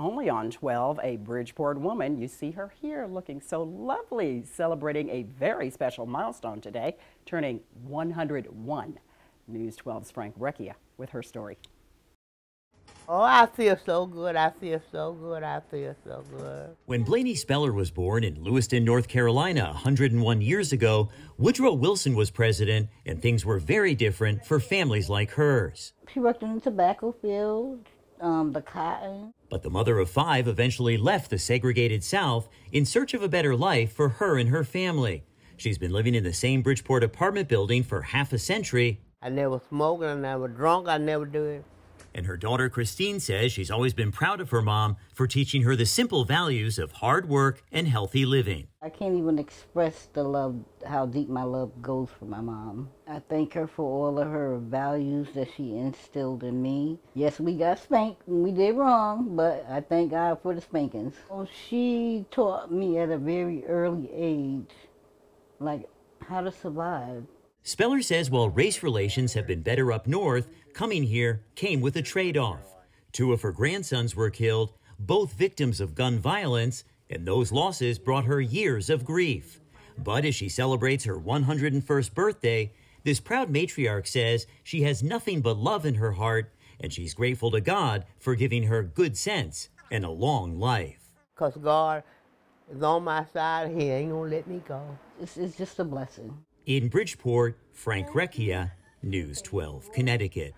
only on 12, a Bridgeport woman. You see her here looking so lovely, celebrating a very special milestone today, turning 101. News 12's Frank Recchia with her story. Oh, I feel so good. I feel so good. I feel so good. When Blaney Speller was born in Lewiston, North Carolina, 101 years ago, Woodrow Wilson was president, and things were very different for families like hers. She worked in the tobacco field um, the cotton. But the mother of five eventually left the segregated South in search of a better life for her and her family. She's been living in the same Bridgeport apartment building for half a century. I never smoked, I never drunk, I never did and her daughter Christine says she's always been proud of her mom for teaching her the simple values of hard work and healthy living. I can't even express the love, how deep my love goes for my mom. I thank her for all of her values that she instilled in me. Yes, we got spanked we did wrong, but I thank God for the spankings. Well, she taught me at a very early age, like how to survive. Speller says while race relations have been better up north, coming here came with a trade off. Two of her grandsons were killed, both victims of gun violence, and those losses brought her years of grief. But as she celebrates her 101st birthday, this proud matriarch says she has nothing but love in her heart, and she's grateful to God for giving her good sense and a long life. Because God is on my side, He ain't gonna let me go. It's, it's just a blessing. In Bridgeport, Frank Recchia, News 12, Connecticut.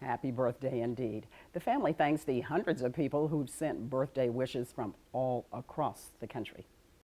Happy birthday indeed. The family thanks the hundreds of people who've sent birthday wishes from all across the country.